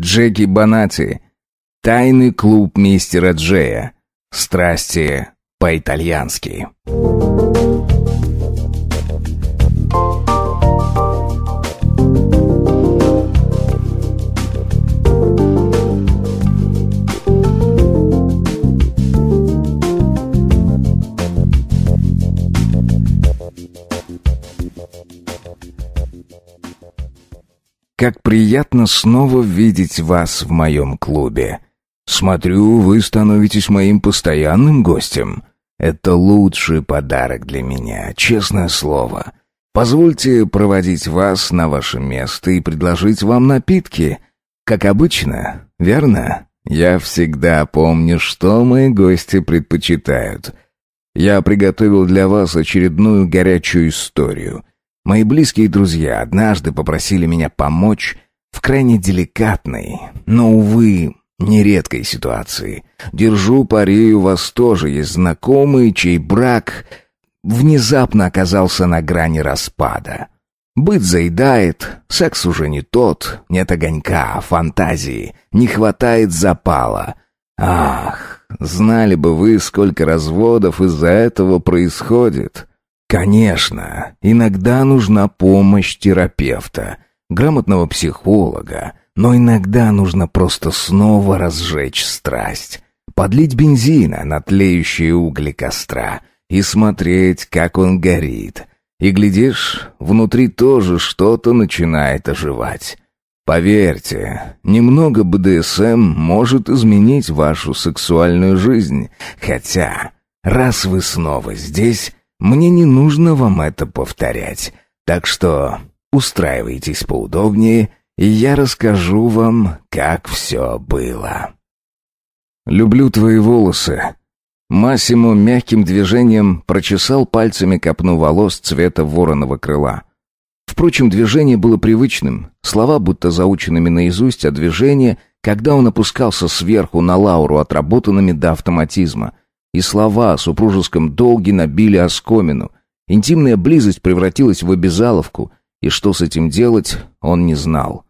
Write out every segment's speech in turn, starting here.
Джеки Банати. Тайный клуб мистера Джея. Страсти по-итальянски. Как приятно снова видеть вас в моем клубе. Смотрю, вы становитесь моим постоянным гостем. Это лучший подарок для меня, честное слово. Позвольте проводить вас на ваше место и предложить вам напитки. Как обычно, верно? Я всегда помню, что мои гости предпочитают. Я приготовил для вас очередную горячую историю — Мои близкие друзья однажды попросили меня помочь в крайне деликатной, но, увы, нередкой ситуации. Держу пари, у вас тоже есть знакомый, чей брак внезапно оказался на грани распада. Быт заедает, секс уже не тот, нет огонька, а фантазии, не хватает запала. Ах, знали бы вы, сколько разводов из-за этого происходит. Конечно, иногда нужна помощь терапевта, грамотного психолога, но иногда нужно просто снова разжечь страсть, подлить бензина на тлеющие угли костра и смотреть, как он горит. И, глядишь, внутри тоже что-то начинает оживать. Поверьте, немного БДСМ может изменить вашу сексуальную жизнь, хотя, раз вы снова здесь, мне не нужно вам это повторять. Так что устраивайтесь поудобнее, и я расскажу вам, как все было. «Люблю твои волосы». Массимо мягким движением прочесал пальцами копну волос цвета вороного крыла. Впрочем, движение было привычным, слова будто заученными наизусть, а движение, когда он опускался сверху на Лауру, отработанными до автоматизма. И слова о супружеском долге набили оскомину. Интимная близость превратилась в обязаловку, и что с этим делать, он не знал.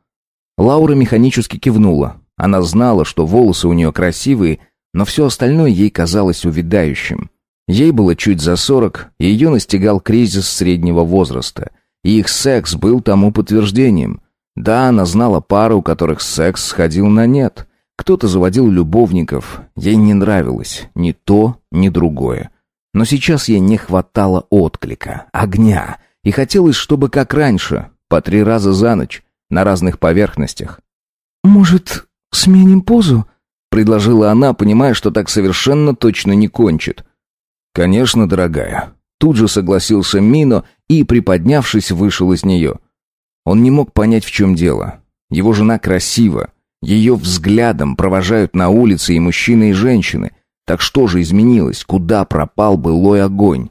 Лаура механически кивнула. Она знала, что волосы у нее красивые, но все остальное ей казалось увядающим. Ей было чуть за сорок, и ее настигал кризис среднего возраста. И их секс был тому подтверждением. Да, она знала пару, у которых секс сходил на нет. Кто-то заводил любовников, ей не нравилось ни то, ни другое. Но сейчас ей не хватало отклика, огня, и хотелось, чтобы как раньше, по три раза за ночь, на разных поверхностях. «Может, сменим позу?» — предложила она, понимая, что так совершенно точно не кончит. «Конечно, дорогая». Тут же согласился Мино и, приподнявшись, вышел из нее. Он не мог понять, в чем дело. Его жена красива, ее взглядом провожают на улице и мужчины, и женщины. Так что же изменилось? Куда пропал былой огонь?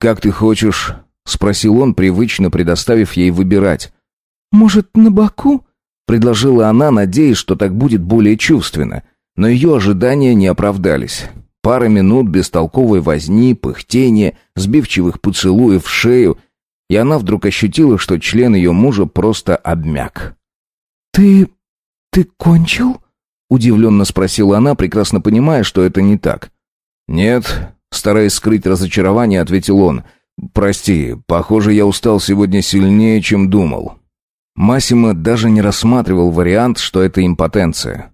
«Как ты хочешь?» — спросил он, привычно предоставив ей выбирать. «Может, на боку?» — предложила она, надеясь, что так будет более чувственно. Но ее ожидания не оправдались. Пара минут бестолковой возни, пыхтения, сбивчивых поцелуев в шею, и она вдруг ощутила, что член ее мужа просто обмяк. «Ты «Ты кончил?» — удивленно спросила она, прекрасно понимая, что это не так. «Нет», — стараясь скрыть разочарование, ответил он. «Прости, похоже, я устал сегодня сильнее, чем думал». Массимо даже не рассматривал вариант, что это импотенция.